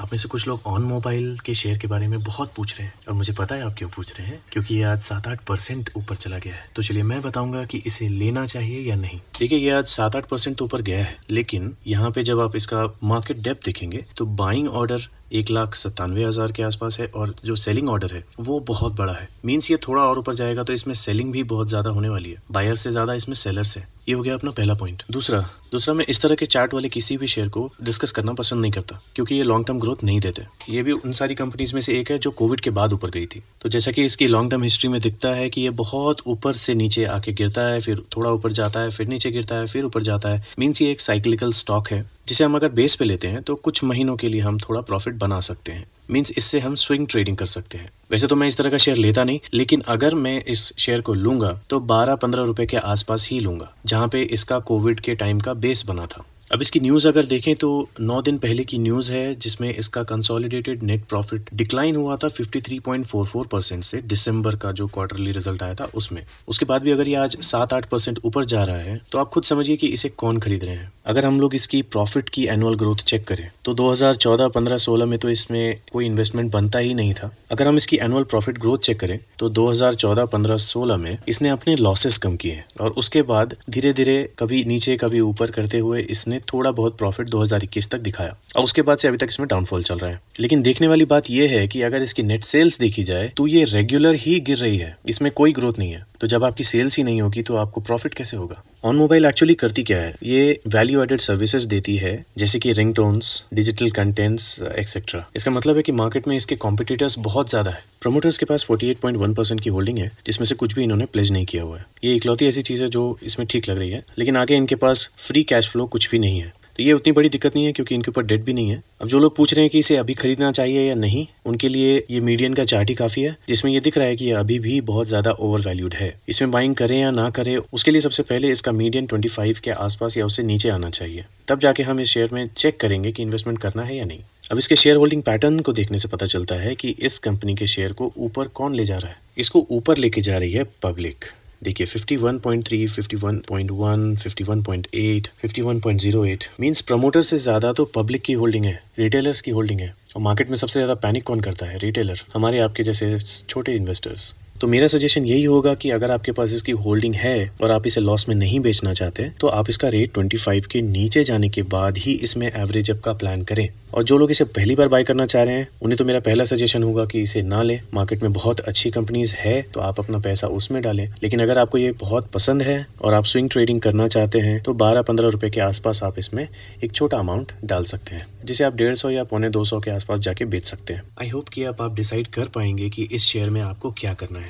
आप में से कुछ लोग ऑन मोबाइल के शेयर के बारे में बहुत पूछ रहे हैं और मुझे पता है आप क्यों पूछ रहे हैं क्योंकि ये आज सात आठ परसेंट ऊपर चला गया है तो चलिए मैं बताऊंगा कि इसे लेना चाहिए या नहीं देखिए ये आज सात आठ परसेंट तो ऊपर गया है लेकिन यहाँ पे जब आप इसका मार्केट डेप देखेंगे तो बाइंग ऑर्डर एक लाख सत्तानवे हज़ार के आसपास है और जो सेलिंग ऑर्डर है वो बहुत बड़ा है मीन्स ये थोड़ा और ऊपर जाएगा तो इसमें सेलिंग भी बहुत ज़्यादा होने वाली है बायर से ज़्यादा इसमें सेलर्स है ये हो गया अपना पहला पॉइंट दूसरा दूसरा मैं इस तरह के चार्ट वाले किसी भी शेयर को डिस्कस करना पसंद नहीं करता क्योंकि ये लॉन्ग टर्म ग्रोथ नहीं देते ये भी उन सारी कंपनीज में से एक है जो कोविड के बाद ऊपर गई थी तो जैसा कि इसकी लॉन्ग टर्म हिस्ट्री में दिखता है कि ये बहुत ऊपर से नीचे आके गिरता है फिर थोड़ा ऊपर जाता है फिर नीचे गिरता है फिर ऊपर जाता है मीन्स ये एक साइक्लिकल स्टॉक है जिसे हम अगर बेस पे लेते हैं तो कुछ महीनों के लिए हम थोड़ा प्रॉफिट बना सकते हैं मीन्स इससे हम स्विंग ट्रेडिंग कर सकते हैं वैसे तो मैं इस तरह का शेयर लेता नहीं लेकिन अगर मैं इस शेयर को लूंगा तो बारह पंद्रह रुपए के आसपास ही लूंगा जहाँ पे इसका कोविड के टाइम का बेस बना था अब इसकी न्यूज़ अगर देखें तो नौ दिन पहले की न्यूज़ है जिसमें इसका कंसोलिडेटेड नेट प्रॉफिट डिक्लाइन हुआ था 53.44 परसेंट से दिसंबर का जो क्वार्टरली रिजल्ट आया था उसमें उसके बाद भी अगर ये आज सात आठ परसेंट ऊपर जा रहा है तो आप खुद समझिए कि इसे कौन खरीद रहे हैं अगर हम लोग इसकी प्रॉफिट की एनुअल ग्रोथ चेक करें तो 2014, 15, 16 में तो इसमें कोई इन्वेस्टमेंट बनता ही नहीं था अगर हम इसकी एनुअल प्रॉफिट ग्रोथ चेक करें तो 2014, 15, 16 में इसने अपने लॉसेस कम किए और उसके बाद धीरे धीरे कभी नीचे कभी ऊपर करते हुए इसने थोड़ा बहुत प्रॉफिट दो तक दिखाया और उसके बाद से अभी तक इसमें डाउनफॉल चल रहा है लेकिन देखने वाली बात यह है कि अगर इसकी नेट सेल्स देखी जाए तो ये रेगुलर ही गिर रही है इसमें कोई ग्रोथ नहीं है तो जब आपकी सेल्स ही नहीं होगी तो आपको प्रॉफिट कैसे होगा ऑन मोबाइल एक्चुअली करती क्या है ये वैल्यू एडेड सर्विसेज देती है जैसे कि रिंग डिजिटल कंटेंट्स एक्सेट्रा इसका मतलब है कि मार्केट में इसके कॉम्पिटिटर्स बहुत ज्यादा है प्रमोटर्स के पास 48.1 परसेंट की होल्डिंग है जिसमें से कुछ भी इन्होंने प्लेज नहीं किया हुआ है ये इकलौती ऐसी चीज है जो इसमें ठीक लग रही है लेकिन आगे इनके पास फ्री कैश फ्लो कुछ भी नहीं है तो ये उतनी बड़ी दिक्कत नहीं है क्योंकि इनके ऊपर डेट भी नहीं है अब जो लोग पूछ रहे हैं कि इसे अभी खरीदना चाहिए या नहीं उनके लिए ये मीडियन का चार्ट ही काफी है जिसमें ये दिख रहा है कि ये अभी भी बहुत ज्यादा ओवर वैल्यूड है इसमें बाइंग करें या ना करें उसके लिए सबसे पहले इसका मीडियन फाइव के आसपास या उससे नीचे आना चाहिए तब जाके हम इस शेयर में चेक करेंगे कि इन्वेस्टमेंट करना है या नहीं अब इसके शेयर होल्डिंग पैटर्न को देखने से पता चलता है कि इस कंपनी के शेयर को ऊपर कौन ले जा रहा है इसको ऊपर लेके जा रही है पब्लिक देखिए 51.3, 51.1, 51.8, 51.08 मींस प्रमोटर से ज़्यादा तो पब्लिक की होल्डिंग है रिटेलर्स की होल्डिंग है और मार्केट में सबसे ज़्यादा पैनिक कौन करता है रिटेलर हमारे आपके जैसे छोटे इन्वेस्टर्स तो मेरा सजेशन यही होगा कि अगर आपके पास इसकी होल्डिंग है और आप इसे लॉस में नहीं बेचना चाहते तो आप इसका रेट 25 के नीचे जाने के बाद ही इसमें एवरेज अप का प्लान करें और जो लोग इसे पहली बार बाय करना चाह रहे हैं उन्हें तो मेरा पहला सजेशन होगा कि इसे ना लें मार्केट में बहुत अच्छी कंपनीज है तो आप अपना पैसा उसमें डालें लेकिन अगर आपको ये बहुत पसंद है और आप स्विंग ट्रेडिंग करना चाहते हैं तो बारह पंद्रह रुपये के आसपास आप इसमें एक छोटा अमाउंट डाल सकते हैं जिसे आप डेढ़ सौ या पौने दो सौ के आसपास जाके बेच सकते हैं आई होप कि आप डिसाइड कर पाएंगे कि इस शेयर में आपको क्या करना है